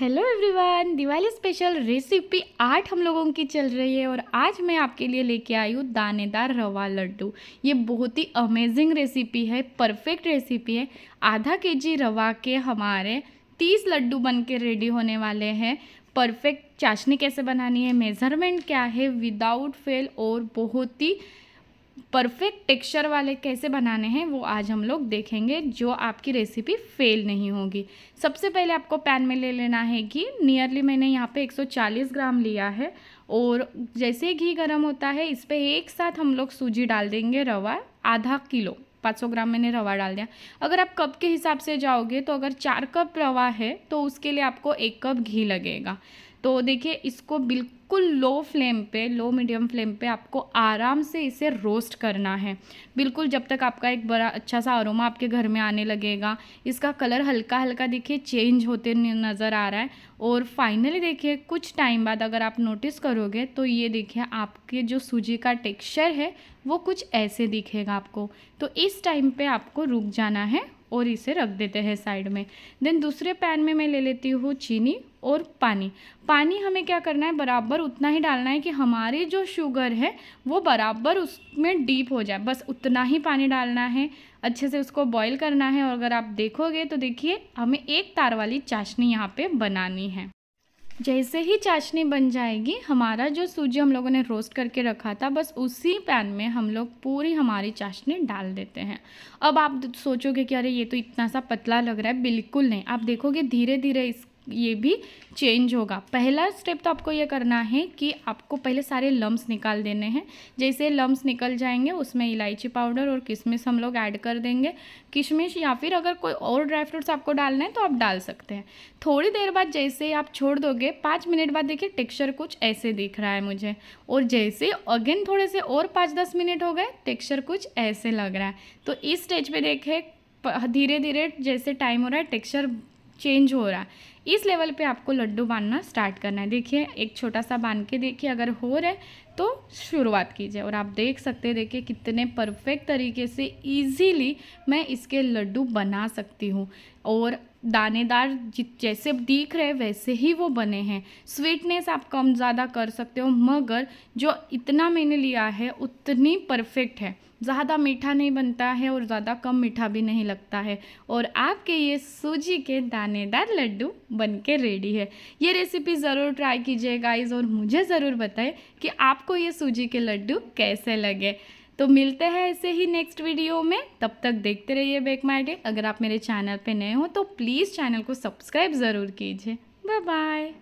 hello everyone Diwali special recipe आठ हम लोगों की चल रही है और आज मैं आपके लिए लेके आई हूँ दानेदार रवा लड्डू ये बहुत ही अमेजिंग रेसिपी है परफेक्ट रेसिपी है आधा केजी रवा के हमारे तीस लड्डू बन के रेडी होने वाले हैं परफेक्ट चाशनी कैसे बनानी है मेज़रमेंट क्या है विदाउट फेल और बहुत ही परफेक्ट टेक्सचर वाले कैसे बनाने हैं वो आज हम लोग देखेंगे जो आपकी रेसिपी फेल नहीं होगी सबसे पहले आपको पैन में ले लेना है घी नियरली मैंने यहाँ पे 140 ग्राम लिया है और जैसे घी गर्म होता है इस पर एक साथ हम लोग सूजी डाल देंगे रवा आधा किलो 500 ग्राम मैंने रवा डाल दिया अगर आप कप के हिसाब से जाओगे तो अगर चार कप रवा है तो उसके लिए आपको एक कप घी लगेगा तो देखिए इसको बिल्कुल लो फ्लेम पे लो मीडियम फ्लेम पे आपको आराम से इसे रोस्ट करना है बिल्कुल जब तक आपका एक बड़ा अच्छा सा अरोमा आपके घर में आने लगेगा इसका कलर हल्का हल्का देखिए चेंज होते नज़र आ रहा है और फाइनली देखिए कुछ टाइम बाद अगर आप नोटिस करोगे तो ये देखिए आपके जो सूजी का टेक्स्चर है वो कुछ ऐसे दिखेगा आपको तो इस टाइम पर आपको रुक जाना है और इसे रख देते हैं साइड में देन दूसरे पैन में मैं ले लेती हूँ चीनी और पानी पानी हमें क्या करना है बराबर उतना ही डालना है कि हमारी जो शुगर है वो बराबर उसमें डीप हो जाए बस उतना ही पानी डालना है अच्छे से उसको बॉईल करना है और अगर आप देखोगे तो देखिए हमें एक तार वाली चाशनी यहाँ पे बनानी है जैसे ही चाशनी बन जाएगी हमारा जो सूजी हम लोगों ने रोस्ट करके रखा था बस उसी पैन में हम लोग पूरी हमारी चाशनी डाल देते हैं अब आप सोचोगे कि अरे ये तो इतना सा पतला लग रहा है बिल्कुल नहीं आप देखोगे धीरे धीरे इस ये भी चेंज होगा पहला स्टेप तो आपको ये करना है कि आपको पहले सारे लम्ब्स निकाल देने हैं जैसे लम्ब्स निकल जाएंगे उसमें इलायची पाउडर और किशमिश हम लोग ऐड कर देंगे किशमिश या फिर अगर कोई और ड्राई फ्रूट्स आपको डालना है तो आप डाल सकते हैं थोड़ी देर बाद जैसे आप छोड़ दोगे पाँच मिनट बाद देखिए टेक्स्चर कुछ ऐसे दिख रहा है मुझे और जैसे अगेन थोड़े से और पाँच दस मिनट हो गए टेक्स्चर कुछ ऐसे लग रहा है तो इस स्टेज पर देखें धीरे धीरे जैसे टाइम हो रहा है टेक्स्चर चेंज हो रहा है इस लेवल पे आपको लड्डू बांधना स्टार्ट करना है देखिए एक छोटा सा बांध के देखिए अगर हो रहा है तो शुरुआत कीजिए और आप देख सकते हैं देखिए कितने परफेक्ट तरीके से इजीली मैं इसके लड्डू बना सकती हूँ और दानेदार जैसे दिख रहे वैसे ही वो बने हैं स्वीटनेस आप कम ज़्यादा कर सकते हो मगर जो इतना मैंने लिया है उतनी परफेक्ट है ज़्यादा मीठा नहीं बनता है और ज़्यादा कम मीठा भी नहीं लगता है और आपके ये सूजी के दानेदार लड्डू बन के रेडी है ये रेसिपी ज़रूर ट्राई कीजिए गाइज और मुझे ज़रूर बताएं कि आपको ये सूजी के लड्डू कैसे लगे तो मिलते हैं ऐसे ही नेक्स्ट वीडियो में तब तक देखते रहिए बेक माई अगर आप मेरे चैनल पे नए हो तो प्लीज़ चैनल को सब्सक्राइब ज़रूर कीजिए बाय बाय